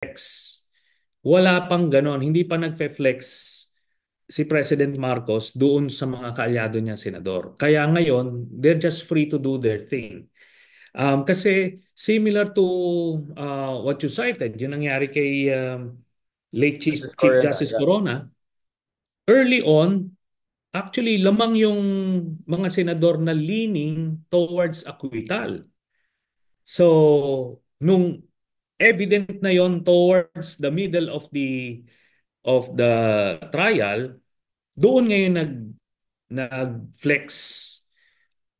flex. Wala pang ganon. Hindi pa nagfe-flex si President Marcos doon sa mga kaalyado niya senador. Kaya ngayon, they're just free to do their thing. Um, kasi similar to uh, what you cited, yung nangyari kay um, late Chief, Chief Justice yeah. Corona, early on, actually lamang yung mga senador na leaning towards acquittal. So, nung evident na yon towards the middle of the of the trial doon ngayon nag nag-flex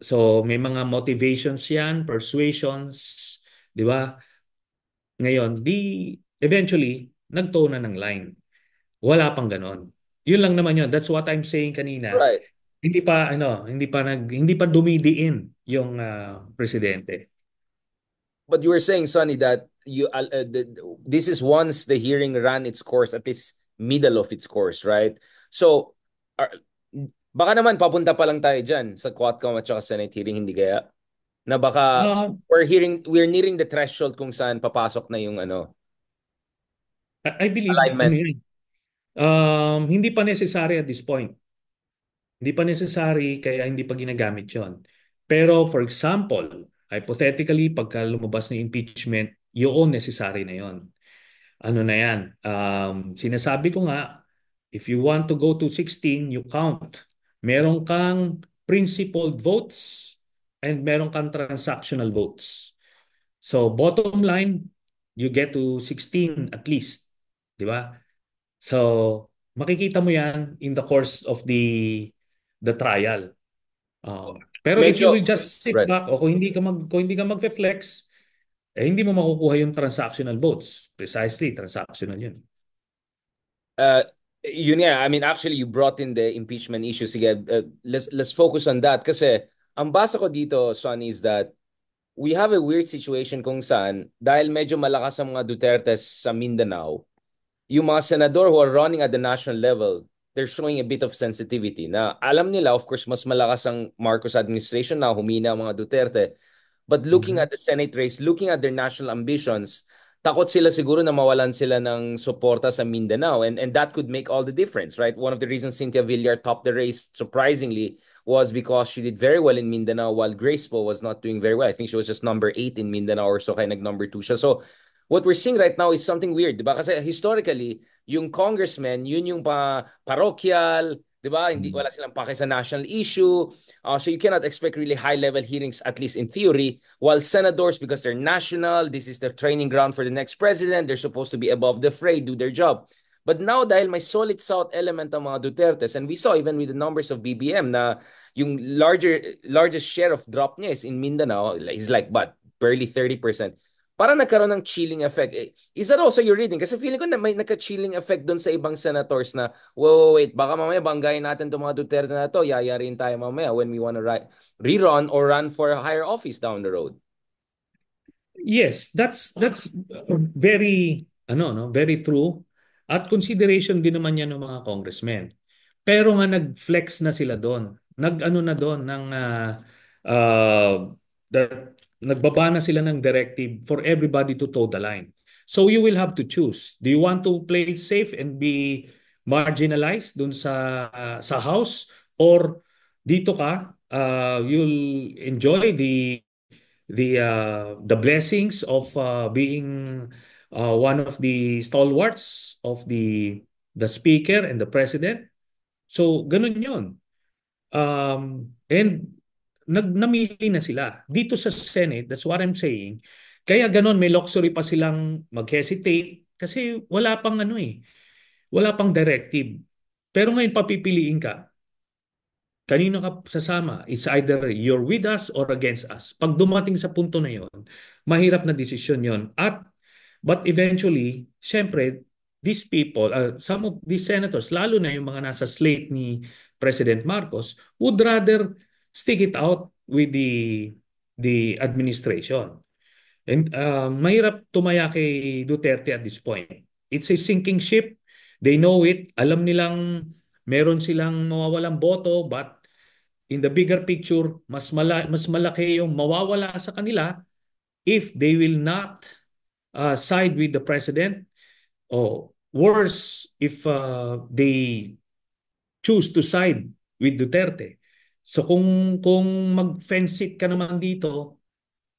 so may mga motivations yan persuasions di ba ngayon di eventually nagtoon na ng line wala pang ganon yun lang naman yun that's what i'm saying kanina right. hindi pa ano hindi pa nag hindi pa dumidiin yung uh, presidente but you were saying Sonny that you uh, uh the, this is once the hearing ran its course at this middle of its course, right? So are, uh, baka naman papunta pa lang tayo diyan sa Quadcom at saka Senate hearing, hindi kaya? Na baka uh, we're hearing we're nearing the threshold kung saan papasok na yung ano. I, believe alignment. Um, hindi pa necessary at this point. Hindi pa necessary kaya hindi pa ginagamit 'yon. Pero for example, hypothetically pagka lumabas na impeachment yun, necessary na yon. Ano na yan? Um, sinasabi ko nga, if you want to go to 16, you count. Meron kang principled votes and meron kang transactional votes. So bottom line, you get to 16 at least. Di ba? So makikita mo yan in the course of the the trial. Uh, pero Medyo, if you will just sit right. back o kung hindi ka mag kung hindi ka mag-flex, eh hindi mo makukuha yung transactional votes. Precisely, transactional yun. Uh, yun nga, I mean actually you brought in the impeachment issue. Sige, uh, let's, let's focus on that kasi ang basa ko dito, Son, is that we have a weird situation kung saan dahil medyo malakas ang mga Duterte sa Mindanao, yung mga senador who are running at the national level, they're showing a bit of sensitivity na alam nila, of course, mas malakas ang Marcos administration na humina ang mga Duterte. But looking mm-hmm. at the Senate race, looking at their national ambitions, takot sila siguro na mawalan sila ng suporta sa Mindanao and and that could make all the difference right one of the reasons Cynthia Villar topped the race surprisingly was because she did very well in Mindanao while Grace Po was not doing very well I think she was just number 8 in Mindanao or so kaya nag number 2 siya so what we're seeing right now is something weird diba kasi historically yung congressman yun yung pa parochial Diba? Hindi hmm. wala silang pake sa national issue. Uh, so you cannot expect really high level hearings at least in theory while senators because they're national, this is the training ground for the next president, they're supposed to be above the fray, do their job. But now dahil may solid south element ang mga Dutertes and we saw even with the numbers of BBM na yung larger largest share of drop niya is in Mindanao is like but barely 30% para nagkaroon ng chilling effect. Eh, is that also your reading? Kasi feeling ko na may naka chilling effect doon sa ibang senators na, wait, wait, wait baka mamaya banggayin natin itong mga Duterte na to, yayarin tayo mamaya when we want to rerun or run for a higher office down the road. Yes, that's that's very ano no, very true. At consideration din naman 'yan ng mga congressmen. Pero nga nag-flex na sila doon. Nag-ano na doon ng uh, ah, uh, ah, that nagbaba na sila ng directive for everybody to toe the line. So you will have to choose. Do you want to play safe and be marginalized dun sa uh, sa house or dito ka uh, you'll enjoy the the uh, the blessings of uh, being uh, one of the stalwarts of the the speaker and the president. So ganun 'yon. Um, and nag, namili na sila. Dito sa Senate, that's what I'm saying, kaya ganon may luxury pa silang mag-hesitate kasi wala pang ano eh, wala pang directive. Pero ngayon papipiliin ka, kanino ka sasama? It's either you're with us or against us. Pag dumating sa punto na yon, mahirap na desisyon yon. At, but eventually, syempre, these people, uh, some of these senators, lalo na yung mga nasa slate ni President Marcos, would rather stick it out with the the administration. And uh, mahirap tumaya kay Duterte at this point. It's a sinking ship. They know it. Alam nilang meron silang mawawalang boto but in the bigger picture, mas, mala mas malaki yung mawawala sa kanila if they will not uh, side with the president or worse if uh, they choose to side with Duterte. So kung kung mag-fence it ka naman dito,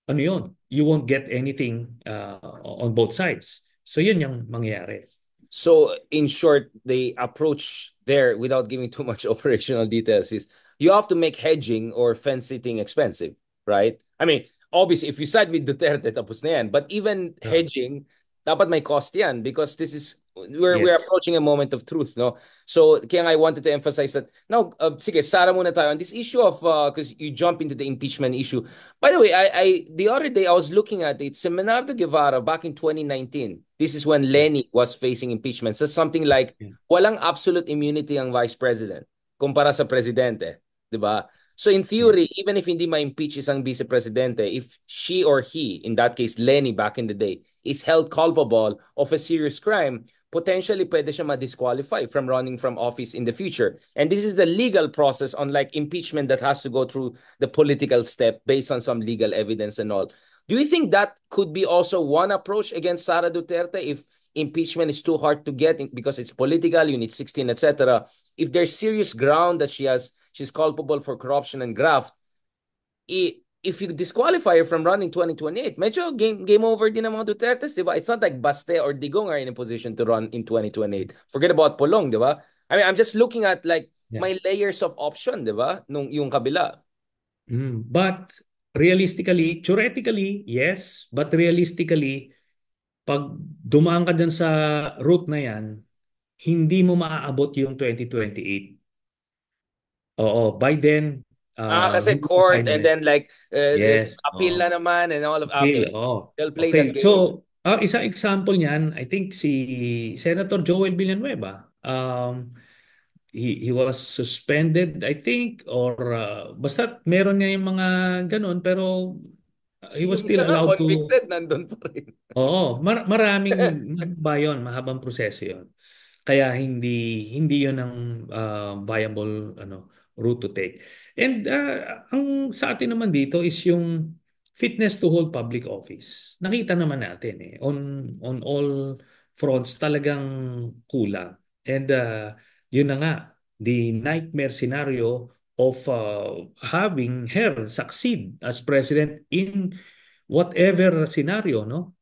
ano 'yon? You won't get anything uh, on both sides. So 'yun yung mangyayari. So in short, the approach there without giving too much operational details is you have to make hedging or fence sitting expensive, right? I mean, obviously if you side with Duterte tapos na yan, but even hedging dapat may cost yan because this is we're yes. we're approaching a moment of truth, no? So, Ken, I wanted to emphasize that. Now, uh, sige, Sara muna tayo on this issue of because uh, you jump into the impeachment issue. By the way, I, I the other day I was looking at it. Seminardo Guevara back in 2019. This is when mm. Lenny was facing impeachment. So something like mm. walang absolute immunity ang vice president kumpara sa presidente, 'di ba? So in theory, yeah. Mm. even if hindi ma-impeach isang vice presidente, if she or he, in that case Lenny back in the day, is held culpable of a serious crime, potentially pwede siya ma-disqualify from running from office in the future. And this is a legal process unlike impeachment that has to go through the political step based on some legal evidence and all. Do you think that could be also one approach against Sara Duterte if impeachment is too hard to get because it's political, you need 16, etc. If there's serious ground that she has, she's culpable for corruption and graft, it, if you disqualify her from running 2028, medyo game game over din ng mga Dutertes, di ba? It's not like Baste or Digong are in a position to run in 2028. Forget about Polong, di ba? I mean, I'm just looking at like yeah. my layers of option, di ba? Nung yung kabila. Mm, but realistically, theoretically, yes. But realistically, pag dumaan ka dyan sa route na yan, hindi mo maaabot yung 2028. Oo, by then, Ah, ah, kasi court and eh. then like uh, yes, appeal oh. na naman and all of appeal. Okay. Oh. They'll play okay. that game. So, uh, ah, isa example niyan, I think si Senator Joel Villanueva. Um, he, he was suspended, I think, or uh, basta meron niya yung mga ganun, pero uh, he was still allowed to... convicted, nandun pa rin. Oo, mar maraming ba yun, mahabang proseso yun. Kaya hindi hindi yun ang uh, viable ano route to take. And uh, ang sa atin naman dito is yung fitness to hold public office. Nakita naman natin eh on on all fronts talagang kulang. And uh, yun na nga the nightmare scenario of uh, having her succeed as president in whatever scenario no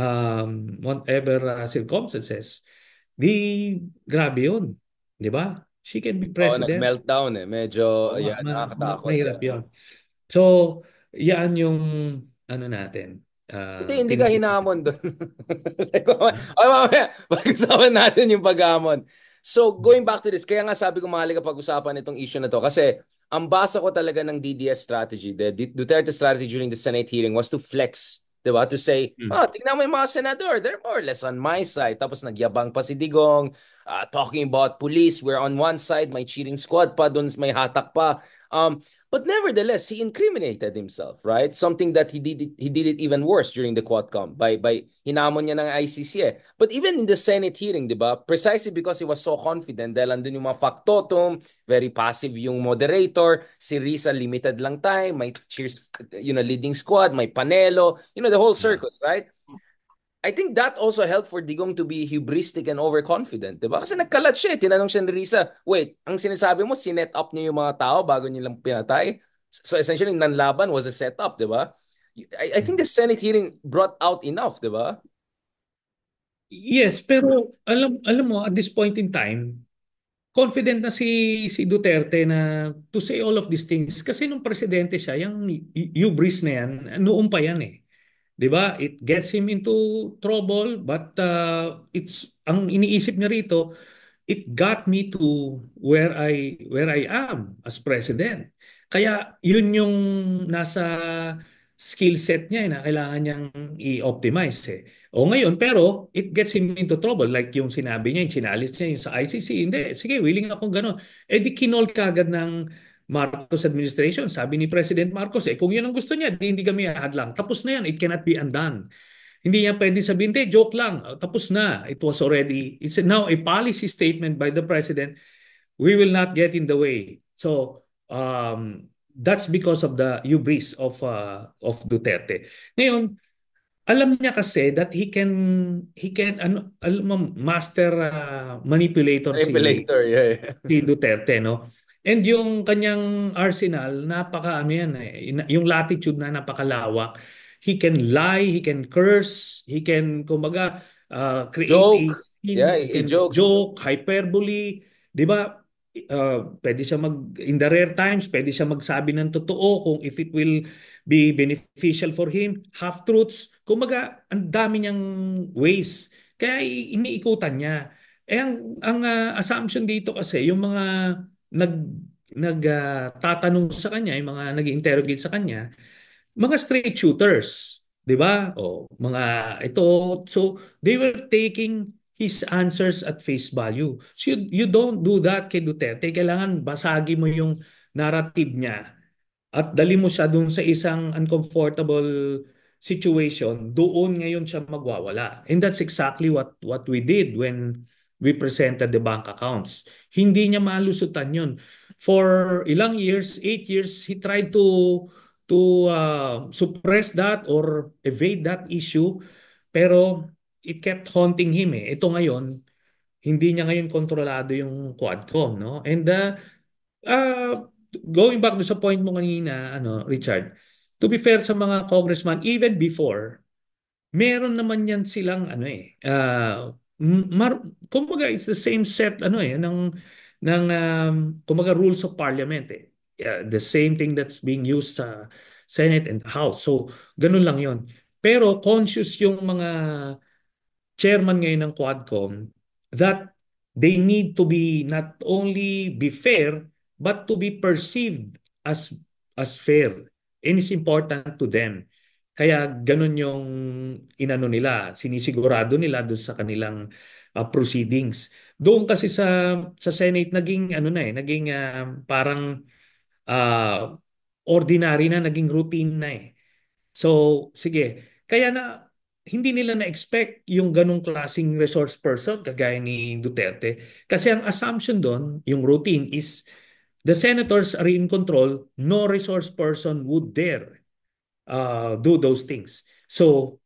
um whatever uh, circumstances di grabe yun di ba She can be president. Oh, nag-meltdown eh. Medyo, oh, ayan, ma- nakakatakot. Mahirap yun. So, yan yung ano natin. Uh, hindi, hindi ka hinamon doon. like, oh, mamaya, pag-usapan natin yung pag paghamon. So, going back to this, kaya nga sabi ko mahalaga pag-usapan itong issue na to kasi ang basa ko talaga ng DDS strategy, the Duterte strategy during the Senate hearing was to flex Diba? To say, mm. oh, ah, tingnan mo yung mga senador, they're more or less on my side. Tapos nagyabang pa si Digong, uh, talking about police where on one side my cheating squad pa, dun may hatak pa. Um, but nevertheless, he incriminated himself, right? Something that he did he did it even worse during the Quadcom by by hinamon niya ng ICC. Eh. But even in the Senate hearing, diba Precisely because he was so confident dahil andun yung mga factotum, very passive yung moderator, si Risa limited lang time, may cheers you know leading squad, may Panelo, you know the whole circus, right? I think that also helped for Digong to be hubristic and overconfident, di ba? Kasi nagkalat siya, eh. tinanong siya ni Risa, wait, ang sinasabi mo, sinet up niyo yung mga tao bago nilang pinatay? So essentially, nanlaban was a setup, di ba? I, I think the Senate hearing brought out enough, di ba? Yes, pero alam alam mo at this point in time, confident na si si Duterte na to say all of these things kasi nung presidente siya, yung hubris na yan, noon pa yan eh. 'di ba? It gets him into trouble but uh, it's ang iniisip niya rito, it got me to where I where I am as president. Kaya 'yun yung nasa skill set niya eh, na kailangan niyang i-optimize eh. O ngayon, pero it gets him into trouble. Like yung sinabi niya, yung sinalis niya yung sa ICC, hindi, sige, willing akong ganun. Eh di kinol kagad ng Marcos administration. Sabi ni President Marcos, eh kung yun ang gusto niya, di, hindi kami hadlang. Tapos na yan, it cannot be undone. Hindi niya pwede sabihin, hindi, joke lang, oh, tapos na. It was already, it's now a policy statement by the President, we will not get in the way. So, um, that's because of the hubris of uh, of Duterte. Ngayon, alam niya kasi that he can he can ano alam mo master uh, manipulator, manipulator si yeah, si Duterte no And yung kanyang arsenal, napaka ano yan eh, yung latitude na napakalawak. He can lie, he can curse, he can kumbaga uh, create joke. A scene, yeah, he, can joke. joke, hyperbole, 'di ba? Uh, pwede siya mag in the rare times, pwede siya magsabi ng totoo kung if it will be beneficial for him, half truths. Kumbaga, ang dami niyang ways. Kaya iniikutan niya. Eh ang ang uh, assumption dito kasi yung mga nag nagtatanong ah, uh, sa kanya, yung mga nag-interrogate sa kanya, mga straight shooters, 'di ba? O mga ito so they were taking his answers at face value. So you, you don't do that kay Duterte. Kailangan basagi mo yung narrative niya at dali mo siya doon sa isang uncomfortable situation. Doon ngayon siya magwawala. And that's exactly what what we did when we presented the bank accounts. Hindi niya malusutan yun. For ilang years, eight years, he tried to to uh, suppress that or evade that issue pero it kept haunting him eh. Ito ngayon, hindi niya ngayon kontrolado yung Quadcom, no? And uh, uh, going back to sa point mo kanina, ano, Richard, to be fair sa mga congressman, even before, meron naman yan silang ano eh, uh, mar kumbaga it's the same set ano eh ng ng um, kumbaga rules of parliament eh. Yeah, the same thing that's being used sa Senate and House. So ganun lang 'yon. Pero conscious yung mga chairman ngayon ng Quadcom that they need to be not only be fair but to be perceived as as fair and it's important to them. Kaya ganun yung inano nila, sinisigurado nila doon sa kanilang uh, proceedings. Doon kasi sa sa Senate naging ano na eh, naging uh, parang uh, ordinary na, naging routine na eh. So, sige. Kaya na hindi nila na-expect yung ganong klasing resource person kagaya ni Duterte. Kasi ang assumption doon, yung routine is the senators are in control, no resource person would dare uh, do those things. So,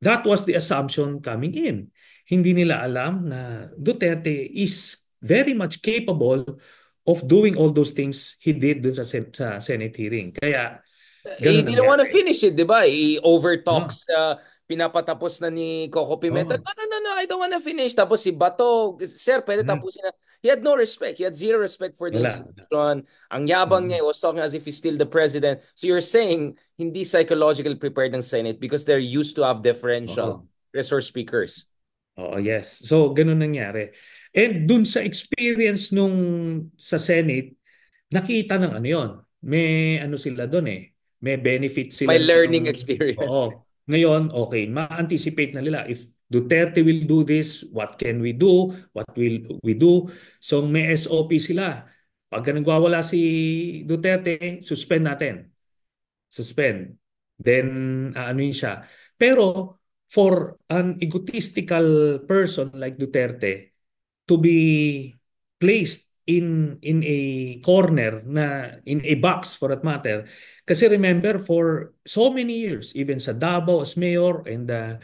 that was the assumption coming in. Hindi nila alam na Duterte is very much capable of doing all those things he did dun sa, sen- sa Senate hearing. Kaya, eh, he didn't want to finish it, di ba? He overtalks... No. Hmm. Uh, pinapatapos na ni Coco Pimenta. Oh. No, no, no, no, I don't wanna finish. Tapos si Bato, sir, pwede mm. tapusin na. He had no respect. He had zero respect for this Wala. institution. Ang yabang mm. niya, he was talking as if he's still the president. So you're saying, hindi psychologically prepared ng Senate because they're used to have differential oh. resource speakers. Oh, yes. So, ganun nangyari. And dun sa experience nung sa Senate, nakita ng ano yon. May ano sila doon eh. May benefit sila. May learning ng, experience. Oo. Ngayon, okay, ma-anticipate na nila if Duterte will do this, what can we do, what will we do. So may SOP sila. Pagka nagwawala si Duterte, suspend natin. Suspend. Then, uh, ano yun siya. Pero, for an egotistical person like Duterte to be placed in in a corner na in a box for that matter kasi remember for so many years even sa Davao as mayor and uh,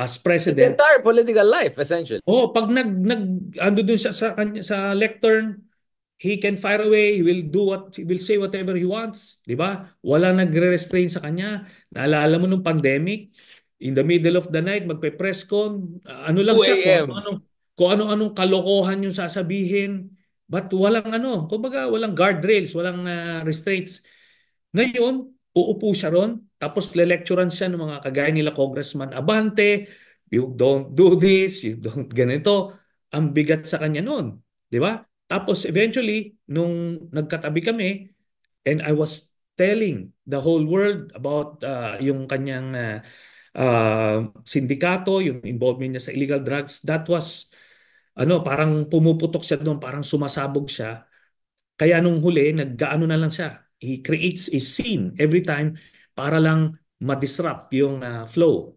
as president the entire political life essentially oh pag nag nag ando dun siya sa, sa lectern he can fire away he will do what he will say whatever he wants di ba wala nagre-restrain sa kanya naalala mo nung pandemic in the middle of the night magpe-press con ano lang siya kung ano kung ano-anong kalokohan yung sasabihin But walang ano, kumbaga walang guardrails, walang uh, restraints. Ngayon, uupo siya ron, tapos lelecturean siya ng mga kagaya nila Congressman Abante, you don't do this, you don't ganito. Ang bigat sa kanya noon, di ba? Tapos eventually, nung nagkatabi kami, and I was telling the whole world about uh, yung kanyang uh, uh, sindikato, yung involvement niya sa illegal drugs, that was ano, parang pumuputok siya doon, parang sumasabog siya. Kaya nung huli, naggaano na lang siya. He creates a scene every time para lang ma-disrupt yung uh, flow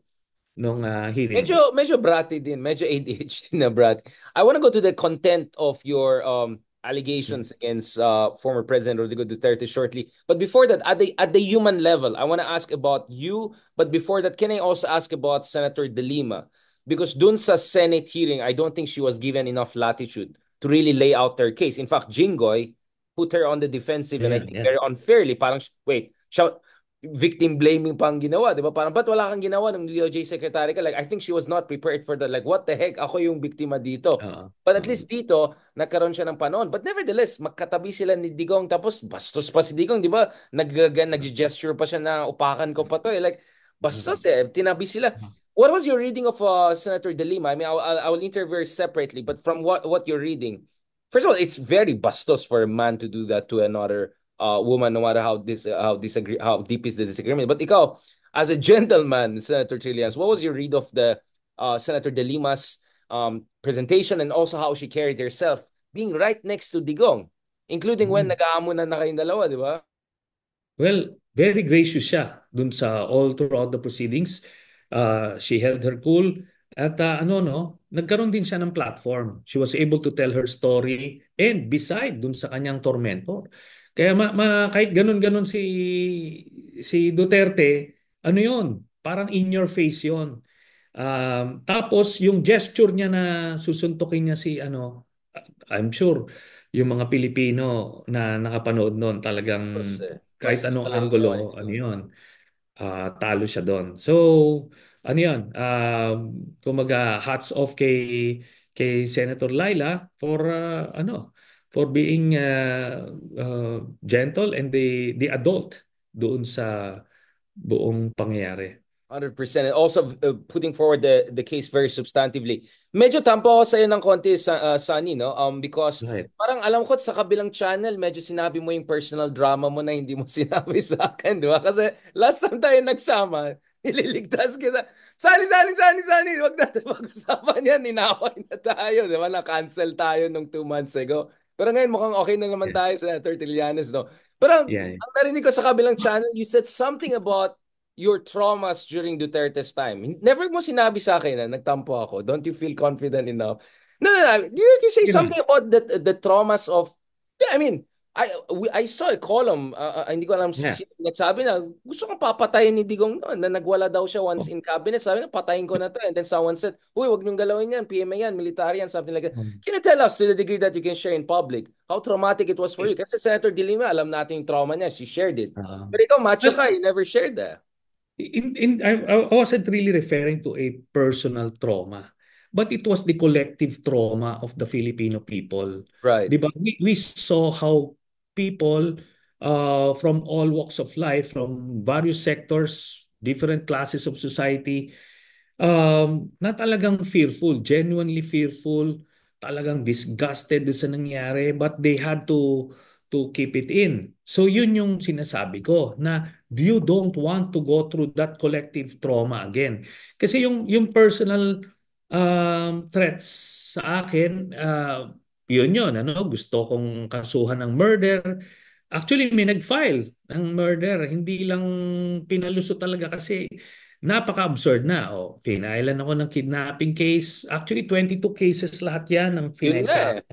nung uh, hearing. Medyo medyo bratty din, medyo ADHD na brat. I want to go to the content of your um allegations against uh, former President Rodrigo Duterte shortly. But before that, at the at the human level, I want to ask about you. But before that, can I also ask about Senator De Lima? because dun sa Senate hearing, I don't think she was given enough latitude to really lay out her case. In fact, Jingoy put her on the defensive yeah, and I think yeah. very unfairly. Parang, wait, shout, victim blaming pang ginawa, di ba? Parang, ba't wala kang ginawa ng DOJ secretary ka? Like, I think she was not prepared for that. Like, what the heck? Ako yung biktima dito. Uh-huh. But at uh-huh. least dito, nagkaroon siya ng panon. But nevertheless, magkatabi sila ni Digong. Tapos, bastos pa si Digong, di ba? Nag, nag-gesture pa siya na upakan ko pa to. Eh. Like, bastos mm-hmm. eh. Tinabi sila. Mm-hmm what was your reading of uh, Senator De Lima? I mean, I, I, I will interview separately, but from what, what you're reading, first of all, it's very bastos for a man to do that to another uh, woman, no matter how this how disagree how deep is the disagreement. But ikaw, as a gentleman, Senator Trillians, what was your read of the uh, Senator De Lima's um, presentation and also how she carried herself, being right next to Digong, including mm-hmm. when nag-aamunan na kayong dalawa, di ba? Well, very gracious siya dun sa all throughout the proceedings. Uh, she held her cool at uh, ano no, nagkaroon din siya ng platform. She was able to tell her story and beside dun sa kanyang tormentor. Kaya ma, ma kahit ganun-ganun si si Duterte, ano 'yon? Parang in your face 'yon. Um, tapos yung gesture niya na susuntukin niya si ano, I'm sure yung mga Pilipino na nakapanood noon talagang kahit mas anong anggulo, ano yon uh, talo siya doon. So, ano yun, uh, um, kumaga hats off kay, kay Senator Laila for, uh, ano, for being uh, uh, gentle and the, the adult doon sa buong pangyayari. 100%. And also uh, putting forward the the case very substantively. Medyo tampo ako sa iyo ng konti sa uh, Sunny no um because right. parang alam ko sa kabilang channel medyo sinabi mo yung personal drama mo na hindi mo sinabi sa akin, di ba? Kasi last time tayo nagsama, ililigtas kita. Sani, sani, sani, sani. Wag natin pag-usapan yan. Ninaway na tayo. Di ba? Na-cancel tayo nung two months ago. Pero ngayon mukhang okay na naman yeah. tayo, sa Trillanes, no? Pero yeah. ang narinig ko sa kabilang channel, you said something about your traumas during Duterte's time. Never mo sinabi sa akin na nagtampo ako. Don't you feel confident enough? No, no, no. Did you say something about the the traumas of yeah, I mean, I we, I saw a column, uh, uh, hindi ko alam yeah. sino nagsabi na gusto kong papatayin ni Digong noon na nagwala daw siya once oh. in cabinet. Sabi na patayin ko na to. And then someone said, "Uy, wag niyong galawin yan, PMA yan, military yan, something like that." hmm Can you tell us to the degree that you can share in public how traumatic it was for you? Kasi Senator Dilima, alam natin yung trauma niya, she shared it. Uh-huh. Ah. But ikaw, macho ka, you never shared that in, in I, I wasn't really referring to a personal trauma but it was the collective trauma of the Filipino people. Right. Diba? We, we saw how people uh, from all walks of life, from various sectors, different classes of society, um, na talagang fearful, genuinely fearful, talagang disgusted sa nangyari, but they had to to keep it in. So yun yung sinasabi ko na you don't want to go through that collective trauma again. Kasi yung yung personal um, threats sa akin uh, yun yun ano gusto kong kasuhan ng murder Actually, may nag-file ng murder. Hindi lang pinaluso talaga kasi napaka-absurd na. O, oh, pinailan ako ng kidnapping case. Actually, 22 cases lahat yan ng pinaisa. Eh.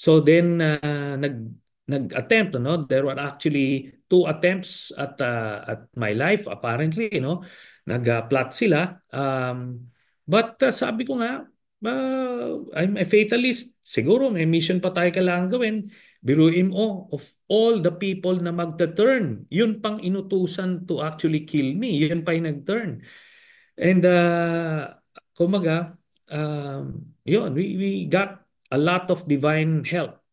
So then, uh, nag nag-attempt no there were actually two attempts at uh, at my life apparently no nag-plot sila um but uh, sabi ko nga uh, I'm a fatalist siguro may mission pa tayo kailangan gawin biruin mo of all the people na magta-turn yun pang inutusan to actually kill me yun pa yung nag-turn and uh kumaga um yun we we got a lot of divine help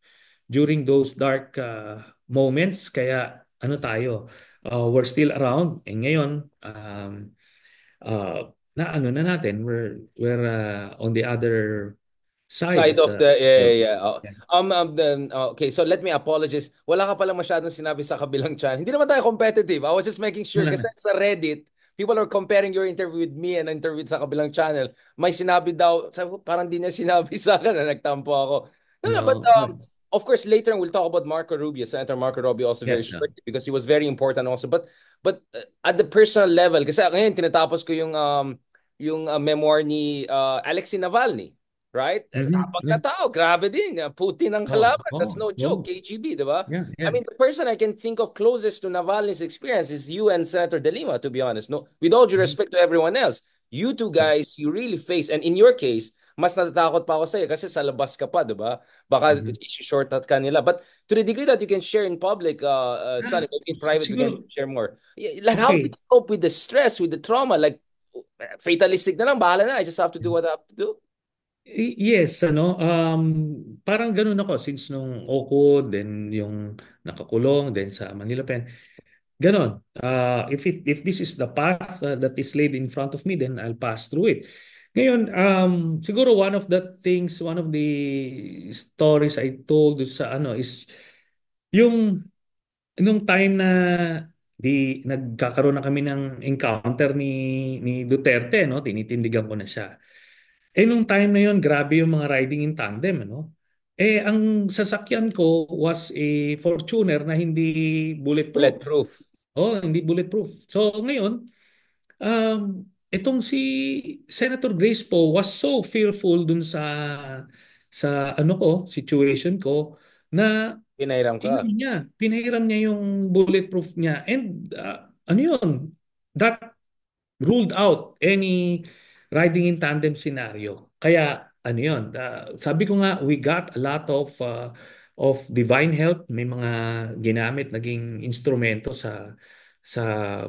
during those dark uh, moments. Kaya ano tayo, uh, we're still around. And eh, ngayon, um, uh, na ano na natin, we're, we're uh, on the other side, side of, the, the yeah yeah, yeah. Oh. yeah. um um then oh, okay so let me apologize wala ka pala masyadong sinabi sa kabilang channel hindi naman tayo competitive I was just making sure kasi sa Reddit people are comparing your interview with me and interview sa kabilang channel may sinabi daw sabi parang hindi niya sinabi sa akin na nagtampo ako no, no. but um of course, later we'll talk about Marco Rubio, Senator Marco Rubio, also yes, very shortly because he was very important also. But but uh, at the personal level, kasi ngayon tinatapos ko yung um, yung uh, memoir ni uh, Alexei Navalny, right? Mm-hmm. Tapang na tao, grabe din. Uh, Putin ang oh, kalaban. Oh, oh, That's no joke. KGB, di ba? Yeah, yeah. I mean, the person I can think of closest to Navalny's experience is you and Senator De Lima, to be honest. No, With all due mm-hmm. respect to everyone else, you two guys, you really face, and in your case, mas natatakot pa ako sa'yo kasi sa labas ka pa, di ba? Baka mm-hmm. i-shortcut ka nila. But to the degree that you can share in public, uh, uh, ah, sorry, maybe in private Siguro. you can share more. Like how okay. do you cope with the stress, with the trauma? Like fatalistic na lang, bahala na. I just have to do what I have to do. Yes, ano, um, parang ganun ako since nung Oko, then yung nakakulong, then sa Manila Pen. ganun. Uh, if it if this is the path uh, that is laid in front of me, then I'll pass through it. Ngayon, um, siguro one of the things, one of the stories I told sa ano is yung nung time na di nagkakaroon na kami ng encounter ni ni Duterte, no? Tinitindigan ko na siya. Eh nung time na yon, grabe yung mga riding in tandem, no Eh ang sasakyan ko was a Fortuner na hindi bulletproof. Bulletproof. Oh, hindi bulletproof. So ngayon, um, itong si Senator Grace po was so fearful dun sa sa ano ko, situation ko na pinahiram ko niya, pinahiram niya yung bulletproof niya and uh, ano yun, that ruled out any riding in tandem scenario. Kaya ano yun, uh, sabi ko nga we got a lot of uh, of divine help, may mga ginamit naging instrumento sa sa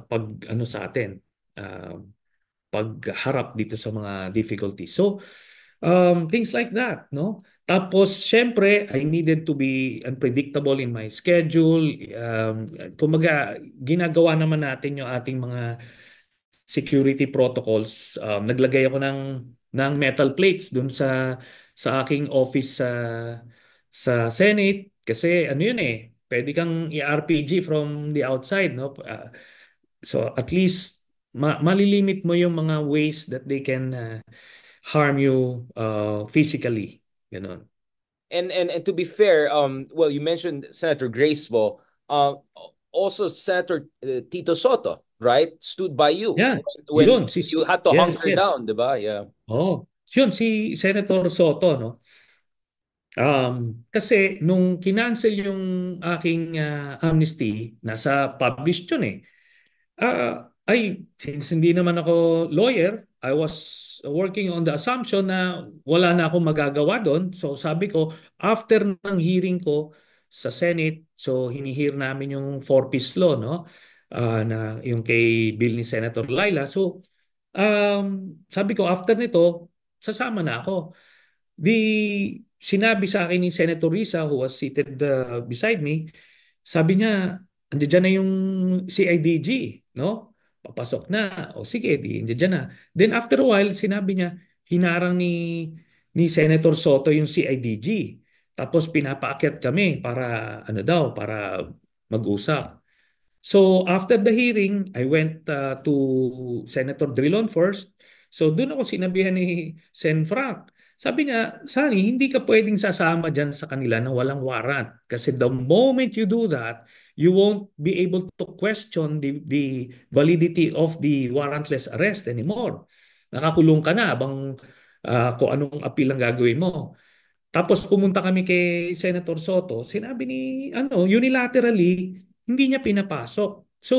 pag ano sa atin. Uh, pagharap dito sa mga difficulties. So, um, things like that, no? Tapos, syempre, I needed to be unpredictable in my schedule. Um, kumaga, ginagawa naman natin yung ating mga security protocols. Um, naglagay ako ng, ng metal plates dun sa, sa aking office sa, sa Senate. Kasi ano yun eh, pwede kang i-RPG from the outside, no? Uh, so, at least ma- malilimit mo yung mga ways that they can uh, harm you uh, physically. Ganon. And, and and to be fair, um, well, you mentioned Senator Graceful. Uh, also, Senator uh, Tito Soto, right, stood by you. Yeah. When, yun, si, you had to yes, hunker yes. down, di ba? Yeah. Oh, yun, si Senator Soto, no? Um, kasi nung kinancel yung aking uh, amnesty, nasa published yun eh. Uh, ay since hindi naman ako lawyer, I was working on the assumption na wala na akong magagawa doon. So sabi ko, after ng hearing ko sa Senate, so hinihir namin yung four-piece law, no? Uh, na yung kay bill ni Senator Laila. So um, sabi ko, after nito, sasama na ako. Di sinabi sa akin ni Senator Risa who was seated uh, beside me, sabi niya, andiyan na yung CIDG, no? papasok na. O sige, di dyan na. Then after a while, sinabi niya, hinarang ni, ni Senator Soto yung CIDG. Tapos pinapaakyat kami para ano daw, para mag-usap. So after the hearing, I went uh, to Senator Drilon first. So doon ako sinabihan ni Sen Frank. Sabi niya, Sani, hindi ka pwedeng sasama dyan sa kanila na walang warrant. Kasi the moment you do that, you won't be able to question the, the validity of the warrantless arrest anymore. Nakakulong ka na abang uh, ah, kung anong appeal ang gagawin mo. Tapos pumunta kami kay Senator Soto, sinabi ni ano, unilaterally hindi niya pinapasok. So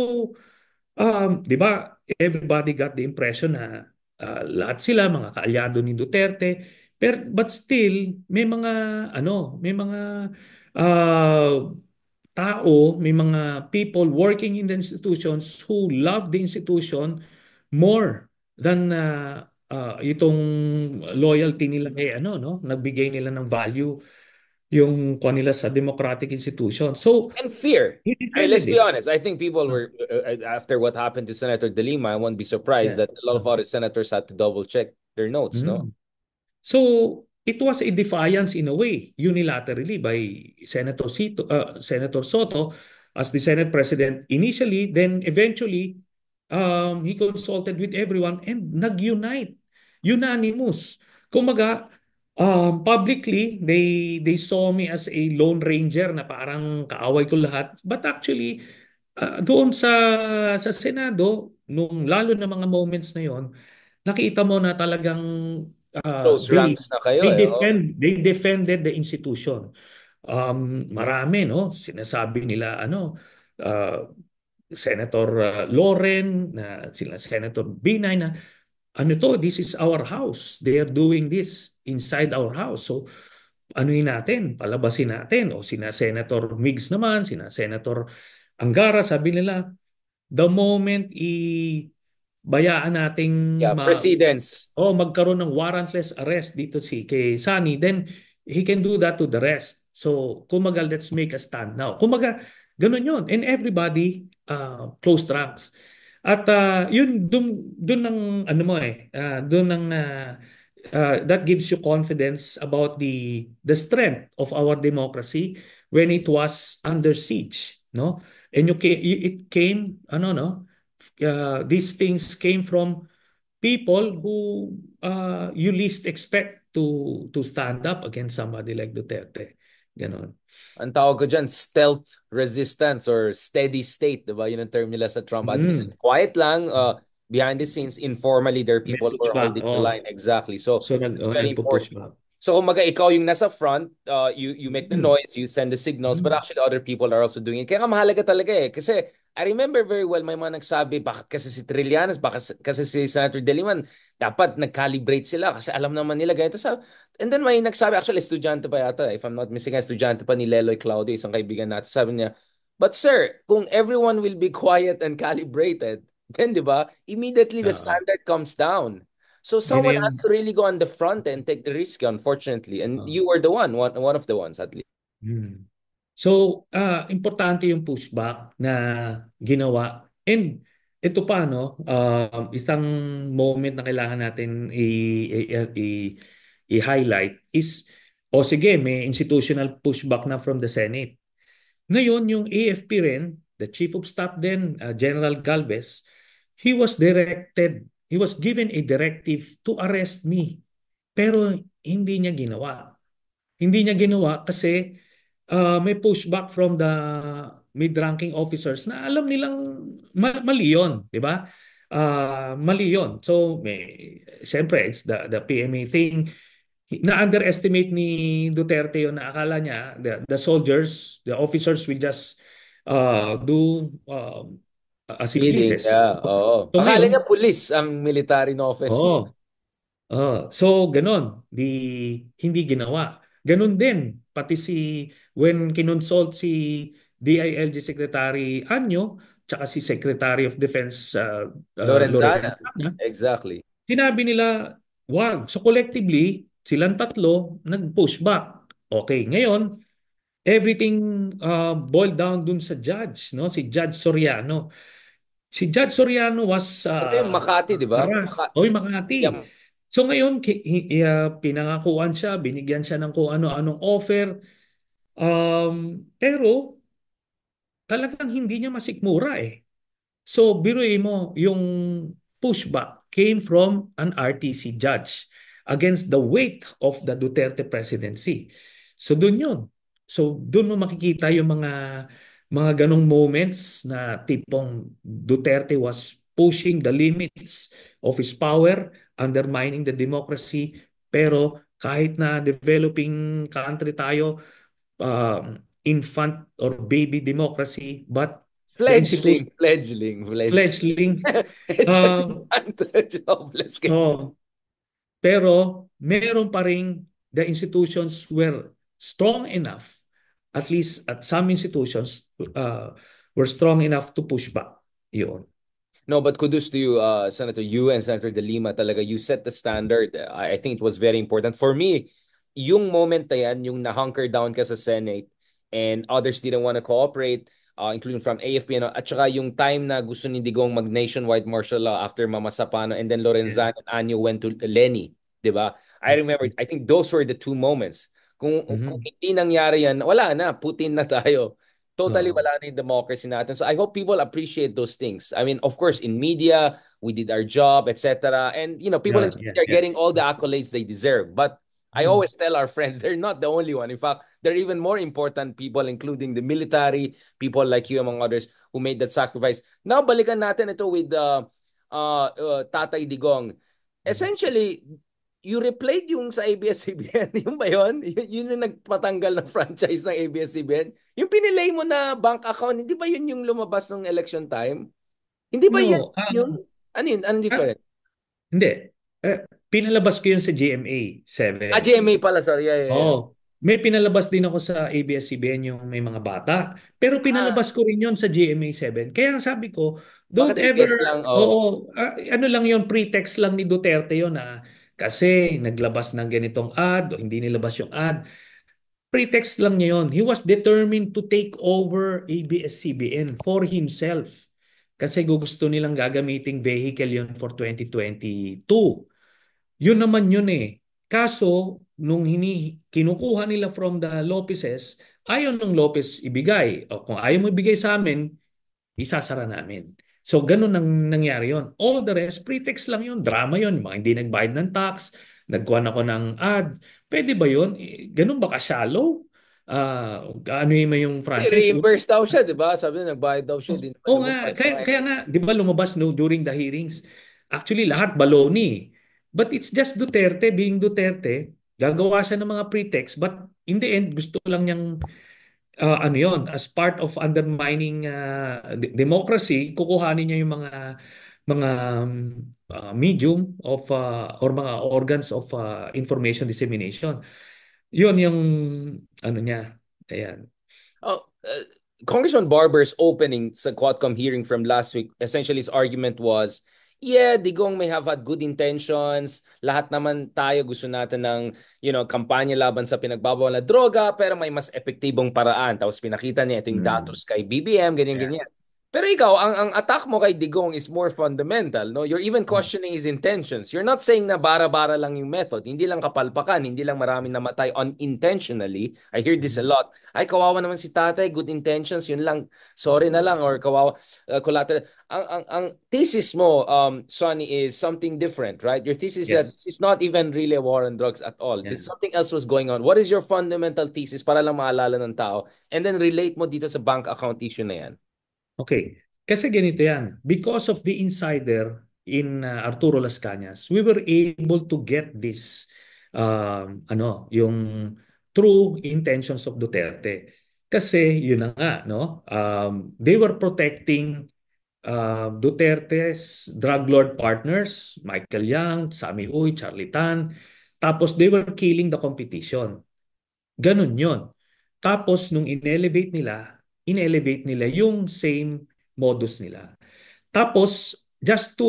um, 'di ba everybody got the impression na uh, lahat sila mga kaalyado ni Duterte pero but still may mga ano, may mga uh, tao, may mga people working in the institutions who love the institution more than uh, uh, itong loyalty nila kay ano no nagbigay nila ng value yung kuha nila sa democratic institution. So and fear. I, let's be honest. I think people were uh, uh, after what happened to Senator De Lima, I won't be surprised yeah. that a lot of other senators had to double check their notes, mm-hmm. no? Mm. So it was a defiance in a way unilaterally by Senator Sito, uh, Senator Soto as the Senate President initially then eventually um, he consulted with everyone and nag-unite unanimous kumaga um, publicly they they saw me as a lone ranger na parang kaaway ko lahat but actually uh, doon sa sa Senado nung lalo na mga moments na yon nakita mo na talagang uh, they, ranks na kayo. They, eh, oh. defend, oh. they defended the institution. Um, marami, no? Sinasabi nila, ano, uh, Senator uh, Loren, na uh, sila Senator Binay na ano to, this is our house. They are doing this inside our house. So anuin natin, palabasin natin. O sina Senator Migs naman, sina Senator Angara, sabi nila, the moment i bayaan nating yeah, ma- precedence. Oh, magkaroon ng warrantless arrest dito si kay Sunny, then he can do that to the rest. So, kumaga let's make a stand now. Kumaga ganun 'yon. And everybody uh, closed ranks. At uh, yun dun dun ng ano mo eh, uh, dun ng uh, uh, that gives you confidence about the the strength of our democracy when it was under siege, no? And you it came ano no? uh, these things came from people who uh, you least expect to to stand up against somebody like Duterte. Ganon. Ang tawag ko dyan, stealth resistance or steady state, diba? Yun ang term nila sa Trump. Mm. Quiet lang, uh, behind the scenes, informally, there are people who are holding oh. the line. Exactly. So, so it's oh, very important. So kumaga ikaw yung nasa front, uh, you you make the hmm. noise, you send the signals, but hmm. actually other people are also doing it. Kaya mahalaga talaga eh. Kasi I remember very well may mga nagsabi bakit kasi si Trillanes, bakit kasi si Senator Deliman dapat nag-calibrate sila kasi alam naman nila ganito sa And then may nagsabi actually estudyante pa yata eh, if I'm not missing estudyante pa ni Leloy Claudio isang kaibigan natin sabi niya But sir, kung everyone will be quiet and calibrated, then 'di ba? Immediately the uh standard comes down. So someone has to really go on the front and take the risk unfortunately and uh you were the one one, one of the ones at least. Hmm. So, uh, importante yung pushback na ginawa. And ito pa, no, uh, isang moment na kailangan natin i-highlight is, o oh, sige, may institutional pushback na from the Senate. Ngayon, yung AFP rin, the Chief of Staff then, uh, ah, General Galvez, he was directed, he was given a directive to arrest me. Pero hindi niya ginawa. Hindi niya ginawa kasi uh, may pushback from the mid-ranking officers na alam nilang ma- mali yun, di ba? Uh, mali yun. So, may, syempre, it's the, the PMA thing. Na-underestimate ni Duterte yun na akala niya the, the soldiers, the officers will just uh, do um, as he pleases. Yeah, oo. So, akala niya police ang military na offense. Oh. Uh, so, ganun. Di, hindi ginawa. Ganun din, pati si, when kinonsult si DILG Secretary Anyo, tsaka si Secretary of Defense uh, uh, Lorenzana. Lorenzana. Exactly. Sinabi nila, wag. So collectively, silang tatlo nag-push back. Okay, ngayon, everything uh, boiled down dun sa judge, no? Si Judge Soriano. Si Judge Soriano was uh, okay, Makati, di ba? Oy, Makati. Yeah. So ngayon, uh, pinangakuan siya, binigyan siya ng kung ano-anong offer. Um, pero talagang hindi niya masikmura eh. So biruin mo, yung pushback came from an RTC judge against the weight of the Duterte presidency. So doon yun. So doon mo makikita yung mga mga ganong moments na tipong Duterte was pushing the limits of his power undermining the democracy. Pero kahit na developing country tayo, um, infant or baby democracy, but Fledgling, fledgling, fledgling. Fledgling. Um, fledgling. uh, pero meron pa rin the institutions were strong enough, at least at some institutions uh, were strong enough to push back. Yun. No, but kudos to you, uh, Senator. You and Senator De Lima talaga, you set the standard. I, I think it was very important. For me, yung moment na yan, yung na-hunker down ka sa Senate and others didn't want to cooperate, uh, including from AFP, ano, at saka yung time na gusto ni Digong mag-nationwide martial law after Mama Sapano and then Lorenzana and Anyo went to Lenny, di ba? I mm-hmm. remember, I think those were the two moments. Kung, mm-hmm. kung hindi nangyari yan, wala na, Putin na tayo. totally no. wala na yung democracy natin. So I hope people appreciate those things. I mean, of course, in media, we did our job, etc. And you know, people yeah, in are yeah. getting all the accolades they deserve. But I mm-hmm. always tell our friends they're not the only one. In fact, they are even more important people, including the military, people like you, among others, who made that sacrifice. Now, balikan natin ito with the uh, uh, uh, Tatay Digong. Mm-hmm. Essentially, you replayed yung sa ABS-CBN, yung ba yun? Y- yun yung nagpatanggal ng franchise ng ABS-CBN. Yung pinilay mo na bank account, hindi ba yun yung lumabas ng election time? Hindi ba no, yun, uh, yun? Ano yun? Ano ah, different? Uh, hindi. Uh, pinalabas ko yun sa GMA 7. Ah, GMA pala, sorry. Yeah, yeah, yeah. Oh, may pinalabas din ako sa ABS-CBN yung may mga bata. Pero pinalabas ah. ko rin yun sa GMA 7. Kaya sabi ko, don't Bakit ever... Lang, oh. Oo, uh, ano lang yun, pretext lang ni Duterte yun na ah. Kasi naglabas ng ganitong ad o hindi nilabas yung ad. Pretext lang niya yun. He was determined to take over ABS-CBN for himself. Kasi gusto nilang gagamiting vehicle yun for 2022. Yun naman yun eh. Kaso, nung hini, kinukuha nila from the Lopezes, ayaw ng Lopez ibigay. O kung ayaw mo ibigay sa amin, isasara namin. So ganun ang nangyari yon. All the rest, pretext lang yon. Drama yon. Mga hindi nagbayad ng tax, nagkuhan ako ng ad. Pwede ba yon? Eh, ganun ba ka-shallow? uh, ah, ano yung yung franchise. Reimburse daw siya, di ba? Sabi na nagbayad daw siya. Oh, oo oh, nga, kaya, kaya nga, di ba lumabas no, during the hearings, actually lahat baloney. But it's just Duterte being Duterte, gagawa siya ng mga pretext, but in the end, gusto lang niyang uh, ano yon as part of undermining uh, de- democracy kukuhanin niya yung mga mga um, uh, medium of uh, or mga organs of uh, information dissemination yun yung ano niya ayan oh uh, Congressman Barber's opening sa Quadcom hearing from last week essentially his argument was yeah, Digong may have had good intentions. Lahat naman tayo gusto natin ng, you know, kampanya laban sa pinagbabawal na droga, pero may mas epektibong paraan. Tapos pinakita niya ito yung mm. datos kay BBM, ganyan-ganyan. Yeah. Ganyan. Pero ikaw, ang, ang attack mo kay Digong is more fundamental. No? You're even questioning his intentions. You're not saying na bara-bara lang yung method. Hindi lang kapalpakan. Hindi lang maraming namatay unintentionally. I hear this a mm-hmm. lot. Ay, kawawa naman si tatay. Good intentions. Yun lang. Sorry na lang. Or kawawa. Uh, collateral. Ang, ang, ang thesis mo, um, Sonny, is something different, right? Your thesis yes. that it's not even really a war on drugs at all. Yes. Something else was going on. What is your fundamental thesis para lang maalala ng tao? And then relate mo dito sa bank account issue na yan. Okay, kasi ganito yan. Because of the insider in uh, Arturo Las Cañas, we were able to get this uh, ano, yung true intentions of Duterte. Kasi yun na nga, no? Um, they were protecting uh, Duterte's drug lord partners, Michael Young, Sammy Uy, Charlie Tan. Tapos they were killing the competition. Ganun yon. Tapos nung inelevate nila, in-elevate nila yung same modus nila. Tapos, just to,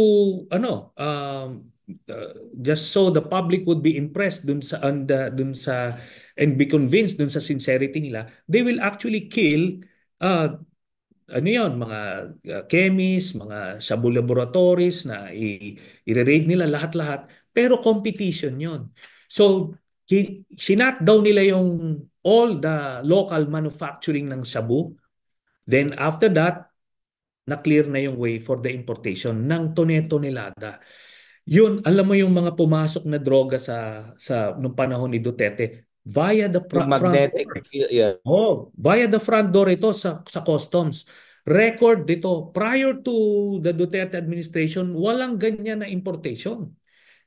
ano, um, uh, just so the public would be impressed dun sa, and, uh, dun sa, and be convinced dun sa sincerity nila, they will actually kill uh, ano yon mga uh, chemists, mga shabu laboratories na i-raid nila lahat-lahat. Pero competition yon So, sinat daw nila yung all the local manufacturing ng shabu Then after that, na-clear na yung way for the importation ng tone-tonelada. Yun, alam mo yung mga pumasok na droga sa sa nung panahon ni Duterte via the front, magnetic front door. Yeah. Oh, via the front door ito sa sa customs. Record dito prior to the Duterte administration, walang ganyan na importation.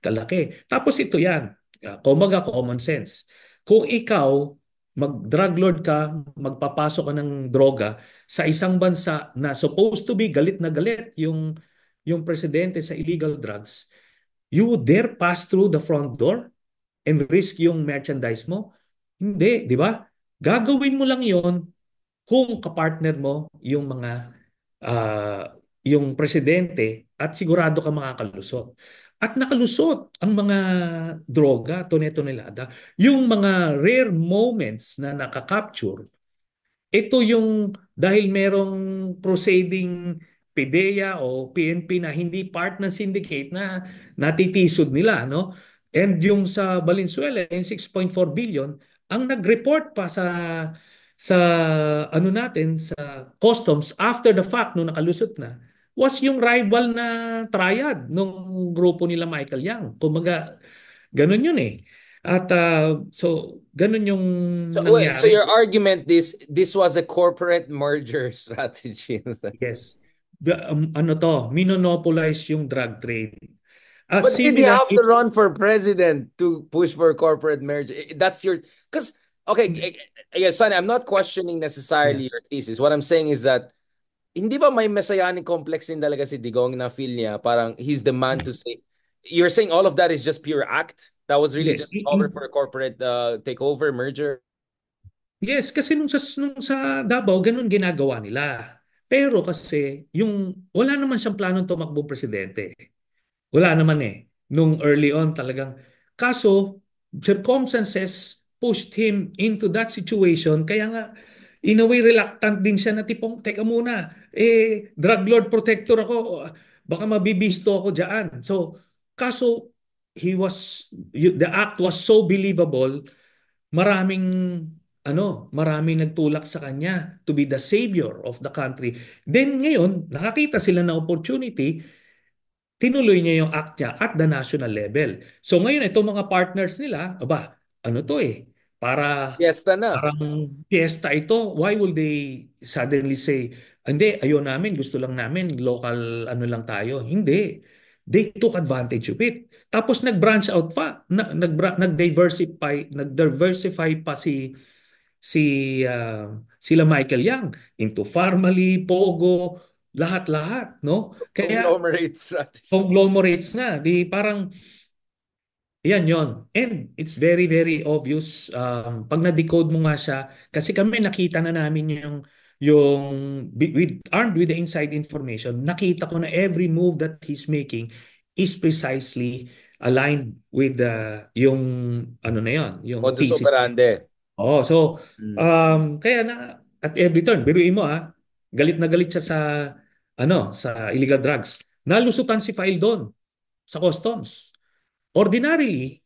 Kalaki. Tapos ito yan, ah, kumaga common sense. Kung ikaw mag-drug lord ka, magpapasok ka ng droga sa isang bansa na supposed to be galit na galit yung yung presidente sa illegal drugs, you would dare pass through the front door and risk yung merchandise mo? Hindi, di ba? Gagawin mo lang yon kung kapartner mo yung mga uh, yung presidente at sigurado ka makakalusot. At nakalusot ang mga droga, tone-tonelada, yung mga rare moments na nakakapture, ito yung dahil merong proceeding PDEA o PNP na hindi part ng syndicate na natitisod nila, no? And yung sa Valenzuela, yung 6.4 billion, ang nag-report pa sa sa ano natin sa customs after the fact no nakalusot na was yung rival na triad nung grupo nila Michael Young. Kumaga, ganun yun eh. At uh, so, ganun yung so, nangyari. Wait, so your argument is this was a corporate merger strategy. yes. The, um, ano to, minonopolize yung drug trade. Uh, But did you have it, to run for president to push for corporate merger? That's your... Because, okay, mm. yeah, Sonny, I'm not questioning necessarily yeah. your thesis. What I'm saying is that hindi ba may messianic complex din talaga si Digong na feel niya parang he's the man to say you're saying all of that is just pure act that was really yes. just over for a corporate uh, takeover merger Yes kasi nung sa nung sa Davao ganun ginagawa nila pero kasi yung wala naman siyang planong tumakbo presidente wala naman eh nung early on talagang kaso circumstances pushed him into that situation kaya nga in a way reluctant din siya na tipong, teka muna, eh, drug lord protector ako, baka mabibisto ako dyan. So, kaso, he was, the act was so believable, maraming, ano, maraming nagtulak sa kanya to be the savior of the country. Then ngayon, nakakita sila na opportunity, tinuloy niya yung act niya at the national level. So ngayon, itong mga partners nila, aba, ano to eh, para Fiesta na. parang fiesta ito. Why will they suddenly say, hindi, ayaw namin, gusto lang namin, local ano lang tayo. Hindi. They took advantage of it. Tapos nag-branch out pa, nag nag-diversify, nag-diversify pa si si uh, sila Michael Young into Farmally, Pogo, lahat-lahat, no? Kaya conglomerate strategy. Conglomerates na. Di parang yan yon. And it's very, very obvious. Um, pag na-decode mo nga siya, kasi kami nakita na namin yung yung with armed with the inside information nakita ko na every move that he's making is precisely aligned with the uh, yung ano na yon yung modus thesis. operandi oh so hmm. um kaya na at every turn biruin mo ah galit na galit siya sa ano sa illegal drugs nalusutan si file doon sa customs ordinari lì